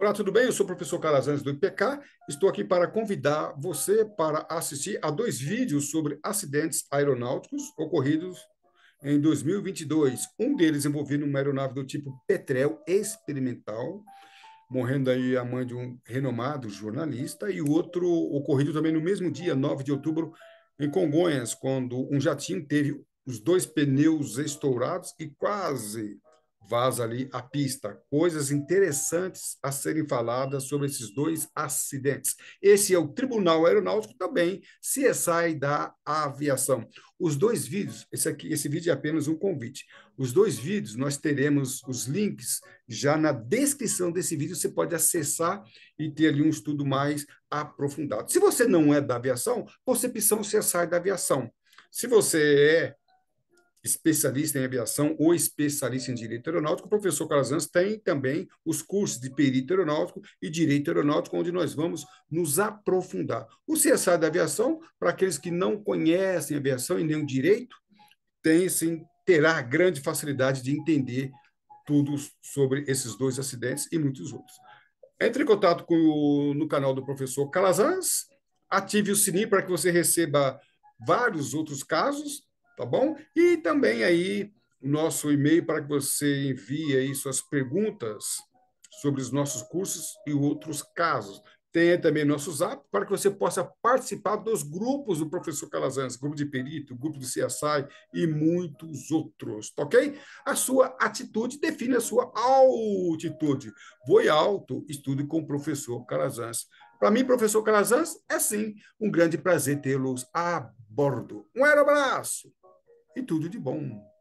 Olá, tudo bem? Eu sou o professor Calazans do IPK. Estou aqui para convidar você para assistir a dois vídeos sobre acidentes aeronáuticos ocorridos em 2022. Um deles envolvendo uma aeronave do tipo Petrel experimental, morrendo aí a mãe de um renomado jornalista, e o outro ocorrido também no mesmo dia, 9 de outubro, em Congonhas, quando um jatinho teve os dois pneus estourados e quase vaza ali a pista. Coisas interessantes a serem faladas sobre esses dois acidentes. Esse é o Tribunal Aeronáutico também, CSI da Aviação. Os dois vídeos, esse aqui, esse vídeo é apenas um convite. Os dois vídeos nós teremos os links já na descrição desse vídeo, você pode acessar e ter ali um estudo mais aprofundado. Se você não é da aviação, você precisa o CSI da aviação. Se você é especialista em aviação ou especialista em direito aeronáutico, o professor Calazans tem também os cursos de perito aeronáutico e direito aeronáutico, onde nós vamos nos aprofundar. O CSA da aviação, para aqueles que não conhecem aviação e nem o direito, tem sim, terá grande facilidade de entender tudo sobre esses dois acidentes e muitos outros. Entre em contato com o, no canal do professor Calazans, ative o sininho para que você receba vários outros casos tá bom? E também aí o nosso e-mail para que você envie aí suas perguntas sobre os nossos cursos e outros casos. Tem também nosso zap para que você possa participar dos grupos do professor Calazans, grupo de perito, grupo de CSI e muitos outros, tá ok? A sua atitude define a sua altitude. vou alto, estude com o professor Calazans. Para mim, professor Calazans, é sim um grande prazer tê-los a bordo. Um abraço! e tudo de bom.